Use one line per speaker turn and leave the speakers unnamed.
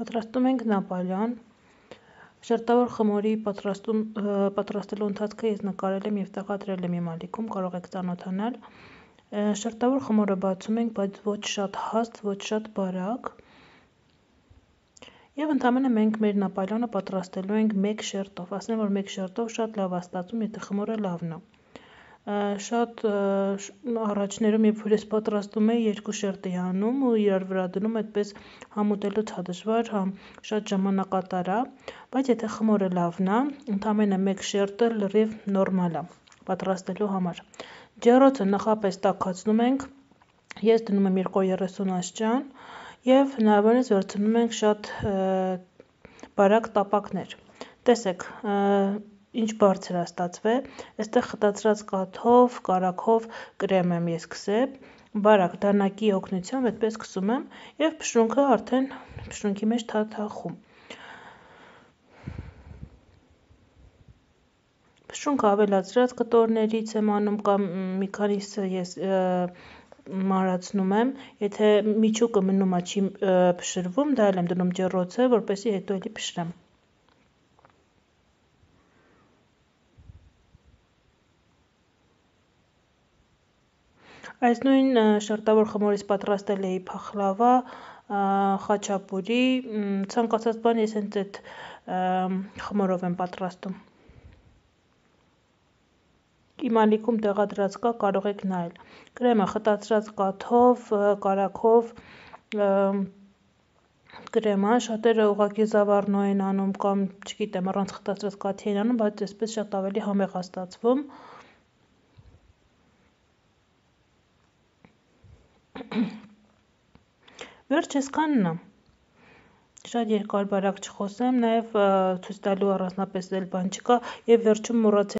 Պատրաստում ենք նապալյան։ Շերտավոր խմորի պատրաստում պատրաստելու ընթացքը ես նկարել եմ եւ տեղադրել եմ իմ ալիքում, կարող եք ծանոթանալ։ Շերտավոր խմորը բացում ենք, բայց ոչ շատ հաստ, ոչ շատ բարակ։ Եվ ընդամենը մենք մեր նապալյոնը պատրաստելու ենք մեկ շերտով։ Ասեմ, որ մեկ շերտով շատ լավ է ստացվում, եթե խմորը լավն է։ լավ շատ առաջներում երբ որ ես պատրաստում եի երկու շերտ էի անում ու իրար վրա դնում այդպես համուտելը ցադժվար համ շատ ժամանակատար է բայց եթե խմորը լավն է ընդամենը մեկ շերտը լրիվ նորմալ է պատրաստելու համար ջեռոցը նախապես տաքացնում ենք ես դնում եմ 230 աստիճան եւ հնարավորինս վերցնում ենք շատ բարակ տապակներ տեսեք ինչ բարձր է ստացվել, այստեղ խտացրած կաթով, կարագով կրեմ եմ ես քսել, բարակ դանակի օգնությամբ այդպես քսում եմ եւ փշրունքը արդեն փշրունքի մեջ թաթախում։ Փշրունքը ավելացրած կտորներից եմ անում կամ մի քանիսը ես մարացնում եմ, եթե միջուկը մնում է չի փշրվում, դա էլ եմ դնում ջեռոցը, որպեսզի հետո էլի փշրեմ։ Այս նույն շերտավոր խմորից պատրաստել էի փախլավա, խաչապուրի, ցանկացած բան ես հենց այդ խմորով եմ պատրաստում։ Իմ ալիքում տեղադրած կա, կարող եք նայել։ Կրեմը խտացրած կաթով, կարակով կրեմա, շատերը ուղակի զավառնո են անում կամ, չգիտեմ, առանց խտացրած կաթի են անում, բայց այսպես շատ ավելի համեղ է ստացվում։ Վերջս կաննա։ Շատ երկար բարակ չխոսեմ, նաև ցույց տալու առանձնապես էլ բան չկա եւ վերջում մոռացել